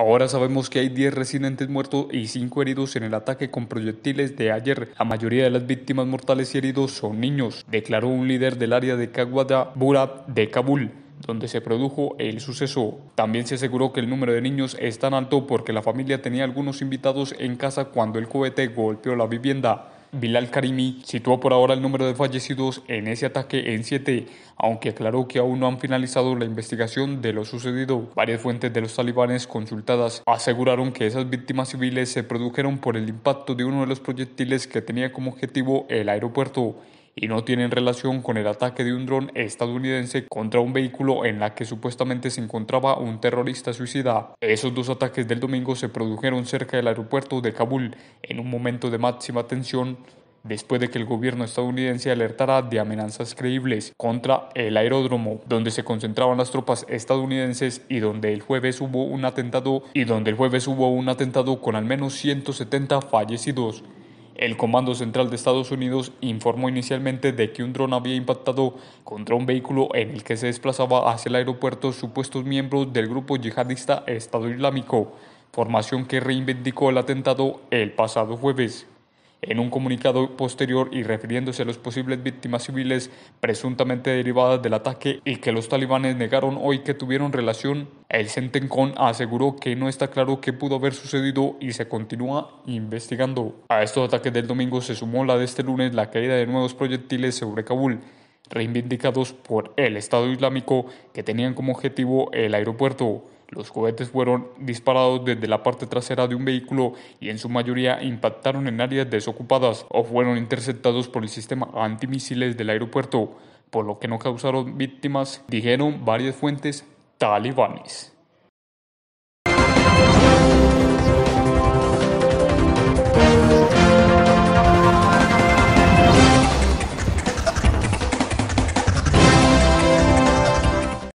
Ahora sabemos que hay 10 residentes muertos y 5 heridos en el ataque con proyectiles de ayer. La mayoría de las víctimas mortales y heridos son niños, declaró un líder del área de Kawada de Kabul donde se produjo el suceso. También se aseguró que el número de niños es tan alto porque la familia tenía algunos invitados en casa cuando el cohete golpeó la vivienda. Bilal Karimi situó por ahora el número de fallecidos en ese ataque en 7, aunque aclaró que aún no han finalizado la investigación de lo sucedido. Varias fuentes de los talibanes consultadas aseguraron que esas víctimas civiles se produjeron por el impacto de uno de los proyectiles que tenía como objetivo el aeropuerto y no tienen relación con el ataque de un dron estadounidense contra un vehículo en la que supuestamente se encontraba un terrorista suicida. Esos dos ataques del domingo se produjeron cerca del aeropuerto de Kabul en un momento de máxima tensión después de que el gobierno estadounidense alertara de amenazas creíbles contra el aeródromo donde se concentraban las tropas estadounidenses y donde el jueves hubo un atentado y donde el jueves hubo un atentado con al menos 170 fallecidos. El Comando Central de Estados Unidos informó inicialmente de que un dron había impactado contra un vehículo en el que se desplazaba hacia el aeropuerto supuestos miembros del grupo yihadista Estado Islámico, formación que reivindicó el atentado el pasado jueves. En un comunicado posterior y refiriéndose a las posibles víctimas civiles presuntamente derivadas del ataque y que los talibanes negaron hoy que tuvieron relación, el Centencon aseguró que no está claro qué pudo haber sucedido y se continúa investigando. A estos ataques del domingo se sumó la de este lunes la caída de nuevos proyectiles sobre Kabul reivindicados por el Estado Islámico que tenían como objetivo el aeropuerto. Los cohetes fueron disparados desde la parte trasera de un vehículo y en su mayoría impactaron en áreas desocupadas o fueron interceptados por el sistema antimisiles del aeropuerto, por lo que no causaron víctimas, dijeron varias fuentes talibanes.